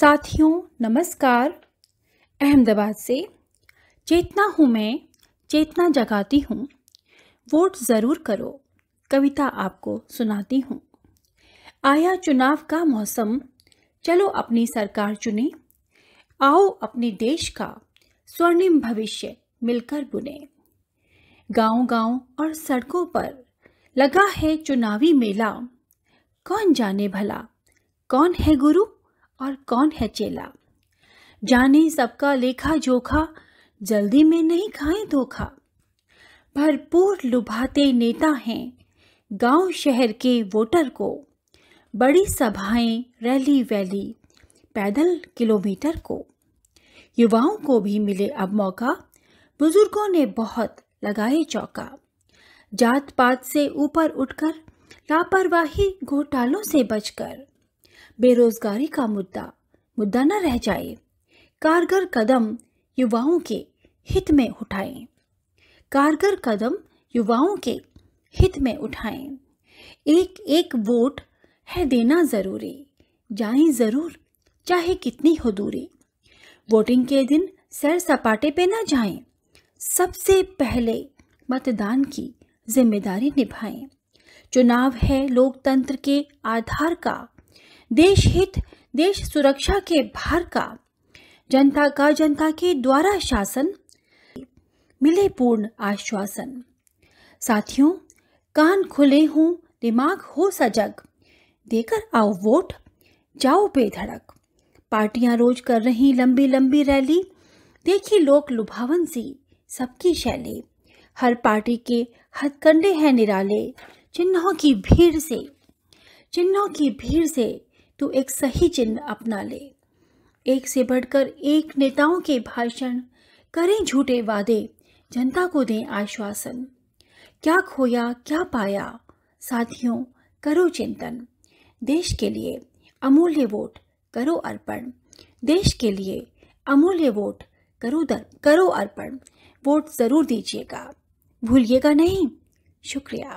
साथियों नमस्कार अहमदाबाद से चेतना हूँ मैं चेतना जगाती हूँ वोट ज़रूर करो कविता आपको सुनाती हूँ आया चुनाव का मौसम चलो अपनी सरकार चुने आओ अपने देश का स्वर्णिम भविष्य मिलकर बुने गांव गांव और सड़कों पर लगा है चुनावी मेला कौन जाने भला कौन है गुरु और कौन है चेला जाने सबका लेखा जोखा जल्दी में नहीं खाए धोखा भरपूर लुभाते नेता हैं गांव शहर के वोटर को बड़ी सभाएं रैली वैली पैदल किलोमीटर को युवाओं को भी मिले अब मौका बुजुर्गों ने बहुत लगाए चौका जात पात से ऊपर उठकर लापरवाही घोटालों से बचकर बेरोजगारी का मुद्दा मुद्दा न रह जाए कारगर कदम युवाओं के हित में उठाएं कारगर कदम युवाओं के हित में उठाएं एक एक वोट है देना ज़रूरी जाए ज़रूर चाहे कितनी हो दूरी वोटिंग के दिन सैर सपाटे पे ना जाएं सबसे पहले मतदान की जिम्मेदारी निभाएं चुनाव है लोकतंत्र के आधार का देश हित देश सुरक्षा के भार का जनता का जनता के द्वारा शासन मिले पूर्ण आश्वासन साथियों कान खुले हों दिमाग हो सजग देकर आओ वोट जाओ बेधड़क पार्टियां रोज कर रही लंबी लंबी रैली देखी लोक लुभावन सी सबकी शैली हर पार्टी के हथकंडे हैं निराले चिन्हों की भीड़ से चिन्हों की भीड़ से तो एक सही चिन्ह अपना ले एक से बढ़कर एक नेताओं के भाषण करें झूठे वादे जनता को दें आश्वासन क्या खोया क्या पाया साथियों करो चिंतन देश के लिए अमूल्य वोट करो अर्पण देश के लिए अमूल्य वोट करो दर करो अर्पण वोट ज़रूर दीजिएगा भूलिएगा नहीं शुक्रिया